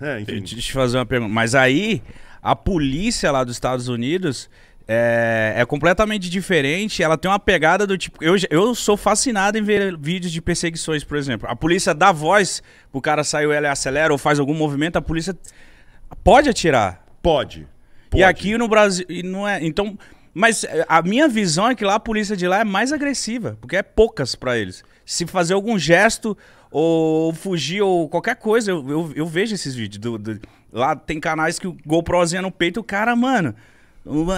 É, enfim. Deixa eu te fazer uma pergunta. Mas aí, a polícia lá dos Estados Unidos é, é, completamente diferente. Ela tem uma pegada do tipo. Eu, eu sou fascinado em ver vídeos de perseguições, por exemplo. A polícia dá voz o cara saiu, ela acelera ou faz algum movimento, a polícia pode atirar. Pode. pode. E aqui no Brasil. Não é. Então. Mas é, a minha visão é que lá a polícia de lá é mais agressiva, porque é poucas para eles. Se fazer algum gesto, ou fugir, ou qualquer coisa. Eu, eu, eu vejo esses vídeos. Do, do... Lá tem canais que o GoProzinha é no peito, o cara, mano.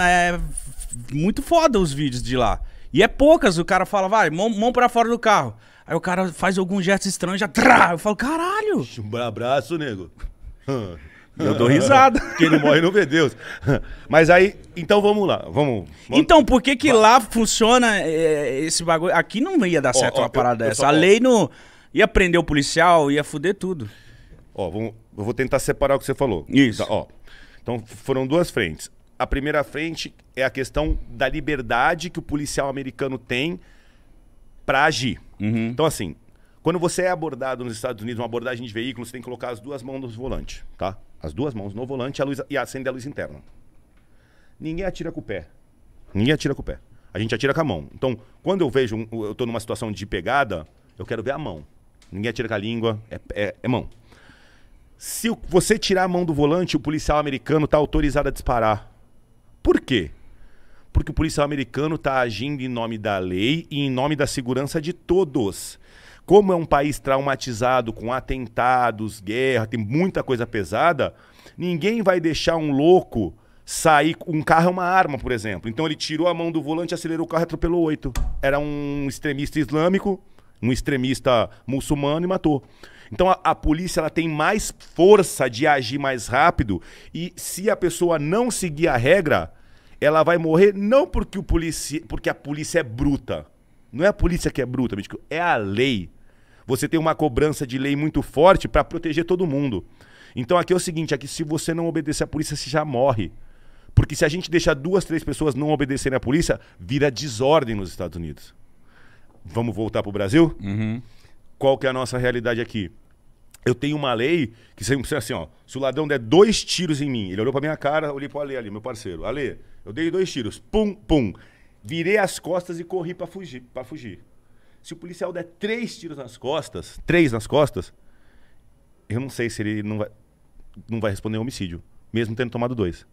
É muito foda os vídeos de lá. E é poucas, o cara fala, vai, mão, mão pra fora do carro. Aí o cara faz algum gesto estranho, já. Trá! Eu falo, caralho! Um abraço, nego. Eu dou risada. Quem não morre não vê Deus. Mas aí, então vamos lá. Vamos. vamos. Então, por que que lá funciona é, esse bagulho? Aqui não ia dar certo ó, uma parada eu, dessa. Eu só, a lei no. Ia prender o policial, ia fuder tudo. Ó, vamos, eu vou tentar separar o que você falou. Isso. Tá, ó. Então foram duas frentes. A primeira frente é a questão da liberdade que o policial americano tem para agir. Uhum. Então, assim, quando você é abordado nos Estados Unidos, uma abordagem de veículo, você tem que colocar as duas mãos no volante, tá? As duas mãos no volante a luz, e acende a luz interna. Ninguém atira com o pé. Ninguém atira com o pé. A gente atira com a mão. Então, quando eu vejo, eu estou numa situação de pegada, eu quero ver a mão. Ninguém atira com a língua, é, é, é mão. Se você tirar a mão do volante, o policial americano está autorizado a disparar. Por quê? Porque o policial americano está agindo em nome da lei e em nome da segurança de todos. Como é um país traumatizado com atentados, guerra, tem muita coisa pesada, ninguém vai deixar um louco sair. Um carro é uma arma, por exemplo. Então ele tirou a mão do volante, acelerou o carro e atropelou oito. Era um extremista islâmico um extremista muçulmano e matou. Então a, a, polícia ela tem mais força de agir mais rápido e se a pessoa não seguir a regra, ela vai morrer não porque o polici porque a polícia é bruta. Não é a polícia que é bruta, é a lei. Você tem uma cobrança de lei muito forte para proteger todo mundo. Então aqui é o seguinte, aqui se você não obedecer a polícia, você já morre. Porque se a gente deixar duas, três pessoas não obedecerem à polícia, vira desordem nos Estados Unidos vamos voltar para o Brasil? Uhum. Qual que é a nossa realidade aqui? Eu tenho uma lei que sempre assim, ó. Se o ladrão der dois tiros em mim, ele olhou para minha cara, olhei o Ale ali, meu parceiro. Ale, eu dei dois tiros. Pum, pum. Virei as costas e corri para fugir, para fugir. Se o policial der três tiros nas costas, três nas costas, eu não sei se ele não vai, não vai responder homicídio, mesmo tendo tomado dois.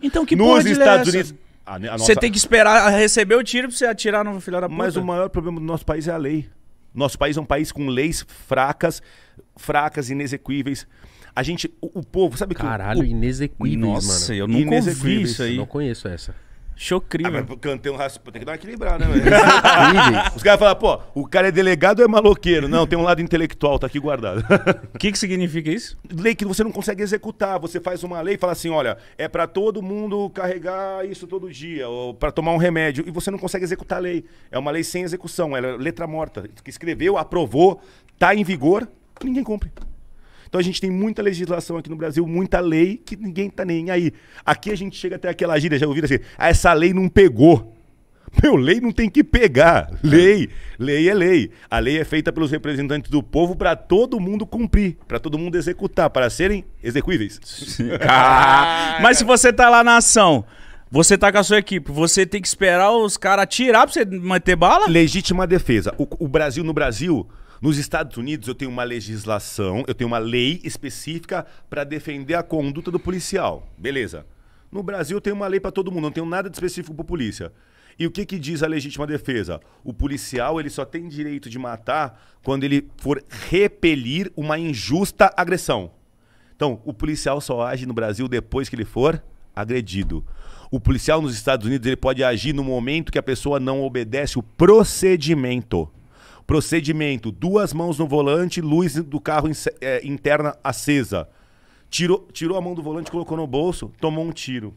Então que Nos é Estados Unidos, a, a nossa... Você tem que esperar receber o tiro pra você atirar no filho da puta. Mas o maior problema do nosso país é a lei. Nosso país é um país com leis fracas, fracas, inexequíveis. A gente, o, o povo, sabe que. Caralho, o, o... inexequíveis, Nossa, mano. eu nunca ouvi isso aí. Não conheço essa. Chocrível. Ah, cantei um raspão. Tem que dar uma equilibrada, né, Os caras falam, pô, o cara é delegado ou é maloqueiro? Não, tem um lado intelectual, tá aqui guardado. O que, que significa isso? Lei que você não consegue executar. Você faz uma lei e fala assim: olha, é para todo mundo carregar isso todo dia, ou para tomar um remédio. E você não consegue executar a lei. É uma lei sem execução, ela é letra morta. Que escreveu, aprovou, tá em vigor, ninguém cumpre. Então a gente tem muita legislação aqui no Brasil, muita lei que ninguém tá nem aí. Aqui a gente chega até aquela gíria, já ouviram assim, ah, essa lei não pegou. Meu, lei não tem que pegar. Lei, lei é lei. A lei é feita pelos representantes do povo para todo mundo cumprir, para todo mundo executar, para serem execuíveis. mas se você tá lá na ação, você tá com a sua equipe, você tem que esperar os caras tirar pra você manter bala? Legítima defesa. O, o, Brasil no Brasil, nos Estados Unidos, eu tenho uma legislação, eu tenho uma lei específica para defender a conduta do policial. Beleza. No Brasil, eu tenho uma lei para todo mundo, não tenho nada de específico para polícia. E o que, que diz a legítima defesa? O policial ele só tem direito de matar quando ele for repelir uma injusta agressão. Então, o policial só age no Brasil depois que ele for agredido. O policial nos Estados Unidos ele pode agir no momento que a pessoa não obedece o procedimento. Procedimento: duas mãos no volante, luz do carro in é, interna acesa. Tirou, tirou a mão do volante, colocou no bolso, tomou um tiro.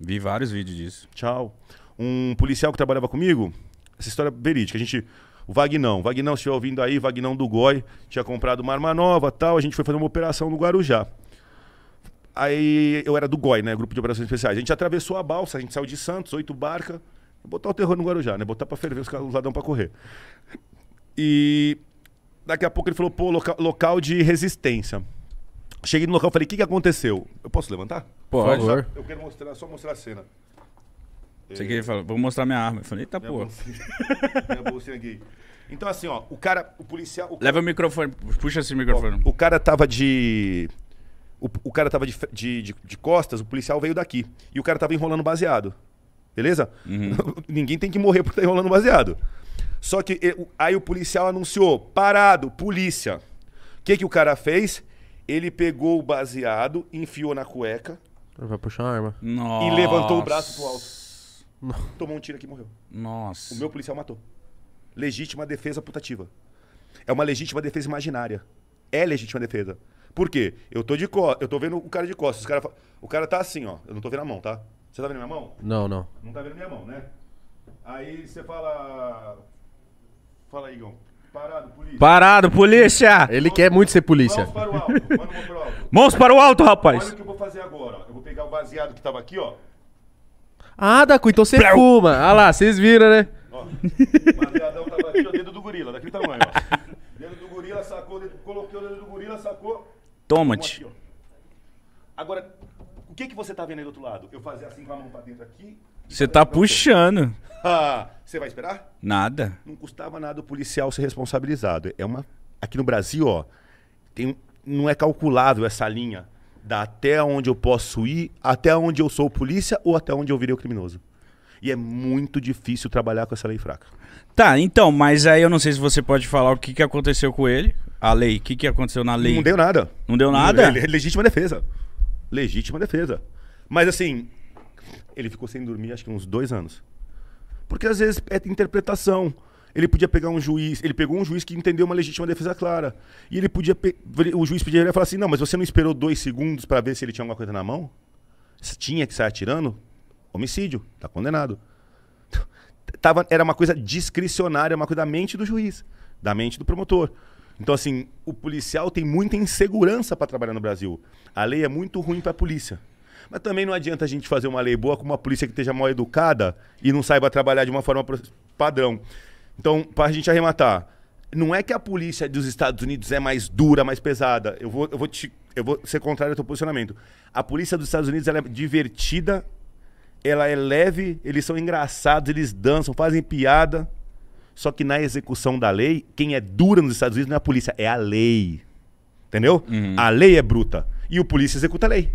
Vi vários vídeos disso. Tchau. Um policial que trabalhava comigo, essa história verídica, a gente. O Vagnão, Vagnão, se ouvindo aí, Vagnão do Goi, tinha comprado uma arma nova tal, a gente foi fazer uma operação no Guarujá. Aí eu era do GOI, né? Grupo de Operações Especiais. A gente atravessou a balsa, a gente saiu de Santos, oito barcas. Botar o terror no Guarujá, né? Botar pra ferver os, os ladrão pra correr. E daqui a pouco ele falou, pô, loca local de resistência. Cheguei no local e falei, o que, que aconteceu? Eu posso levantar? Por favor. Eu quero mostrar, só mostrar a cena. Você ele falar, vou mostrar minha arma. Eu falei, eita minha porra. minha bolsinha aqui. Então, assim, ó, o cara, o policial. O cara, Leva o microfone, puxa esse microfone. Ó, o cara tava de. O, o cara tava de, de, de, de, costas, o policial veio daqui. E o cara tava enrolando baseado. Beleza? Uhum. Ninguém tem que morrer por estar tá enrolando baseado. Só que aí o policial anunciou: parado, polícia. O que, que o cara fez? Ele pegou o baseado, enfiou na cueca. Vai puxar uma arma. Nossa. E levantou o braço pro alto. Nossa. Tomou um tiro aqui e morreu. Nossa. O meu policial matou. Legítima defesa putativa. É uma legítima defesa imaginária. É legítima defesa. Por quê? Eu tô de co eu tô vendo o cara de costas. O cara, fa... o cara tá assim, ó. Eu não tô vendo a mão, tá? Você tá vendo minha mão? Não, não. Não tá vendo minha mão, né? Aí você fala. Fala aí, Igão. Parado, polícia. Parado, polícia! Ele Mãos quer muito ser polícia. Mãos para o alto. Mãos para o alto, rapaz. Olha o que eu vou fazer agora. Eu vou pegar o baseado que tava aqui, ó. Ah, Dacu, então você Plau. fuma. Ah lá, vocês viram, né? Ó, o baseadão tava aqui, ó, dentro do gorila, daquele tamanho, ó. Dedo do gorila, sacou, dedo, coloquei o dedo do gorila, sacou. Toma-te. agora, o que que você tá vendo aí do outro lado? Eu fazer assim com a mão pra dentro aqui. Você tá puxando. ah... Você vai esperar? Nada. Não custava nada o policial ser responsabilizado. É uma. Aqui no Brasil, ó, tem... não é calculável essa linha da até onde eu posso ir, até onde eu sou polícia ou até onde eu virei o criminoso. E é muito difícil trabalhar com essa lei fraca. Tá, então, mas aí eu não sei se você pode falar o que, que aconteceu com ele, a lei, o que, que aconteceu na lei. Não deu nada. Não deu nada? Le legítima defesa. Legítima defesa. Mas assim, ele ficou sem dormir acho que uns dois anos. Porque às vezes é interpretação. Ele podia pegar um juiz, ele pegou um juiz que entendeu uma legítima defesa clara. E ele podia. O juiz podia falar assim: não, mas você não esperou dois segundos para ver se ele tinha alguma coisa na mão? Se tinha que sair atirando? Homicídio, tá condenado. Tava, era uma coisa discricionária, uma coisa da mente do juiz, da mente do promotor. Então, assim, o policial tem muita insegurança para trabalhar no Brasil. A lei é muito ruim para a polícia. Mas também não adianta a gente fazer uma lei boa com uma polícia que esteja mal educada e não saiba trabalhar de uma forma padrão. Então, para a gente arrematar, não é que a polícia dos Estados Unidos é mais dura, mais pesada. Eu vou, eu vou, te, eu vou ser contrário ao teu posicionamento. A polícia dos Estados Unidos é divertida, ela é leve, eles são engraçados, eles dançam, fazem piada. Só que na execução da lei, quem é dura nos Estados Unidos não é a polícia, é a lei. Entendeu? Uhum. A lei é bruta. E o polícia executa a lei.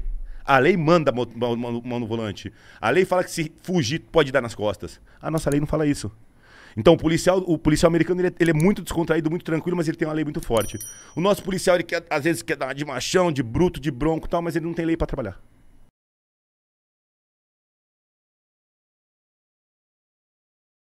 A lei manda mão, no volante. A lei fala que se fugir, pode dar nas costas. A nossa lei não fala isso. Então o policial, o policial americano ele é, ele é, muito descontraído, muito tranquilo, mas ele tem uma lei muito forte. O nosso policial ele quer, às vezes quer dar de machão, de bruto, de bronco, tal, mas ele não tem lei para trabalhar.